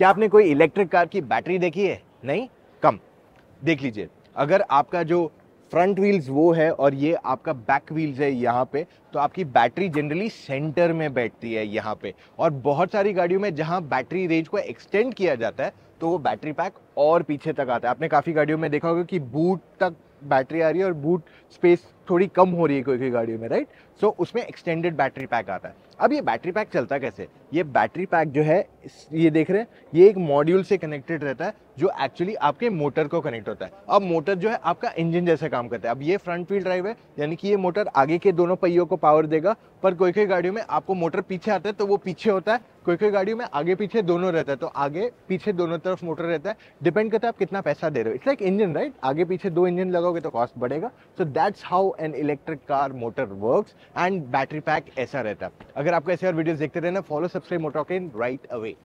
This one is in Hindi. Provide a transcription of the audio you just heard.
क्या आपने कोई इलेक्ट्रिक कार की बैटरी देखी है नहीं कम देख लीजिए अगर आपका जो फ्रंट व्हील्स वो है और ये आपका बैक व्हील्स है यहाँ पे तो आपकी बैटरी जनरली सेंटर में बैठती है यहाँ पे और बहुत सारी गाड़ियों में जहाँ बैटरी रेंज को एक्सटेंड किया जाता है तो वो बैटरी पैक और पीछे तक आता है आपने काफ़ी गाड़ियों में देखा होगा कि बूट तक बैटरी आ रही है और बूट स्पेस थोड़ी कम हो रही है कोई कोई गाड़ियों में राइट सो so, उसमें एक्सटेंडेड बैटरी पैक आता है अब ये बैटरी पैक चलता कैसे ये बैटरी पैक जो है ये देख रहे हैं ये एक मॉड्यूल से कनेक्टेड रहता है जो एक्चुअली आपके मोटर को कनेक्ट होता है अब मोटर जो है आपका इंजन जैसे काम करता है अब ये फ्रंट व्हील ड्राइव है यानी कि ये मोटर आगे के दोनों पहियों को पावर देगा पर कोई कोई गाड़ियों में आपको मोटर पीछे आता है तो वो पीछे होता है कोई कोई गाड़ियों में आगे पीछे दोनों रहता है तो आगे पीछे दोनों तरफ मोटर रहता है डिपेंड करता है आप कितना पैसा दे रहे हो इट्स लाइक इंजन राइट आगे पीछे दो इंजन लगाओगे तो कॉस्ट बढ़ेगा so that's how an electric car motor work and battery pack ऐसा रहता है अगर आपको ऐसे और वीडियो देखते रहना follow subscribe in right away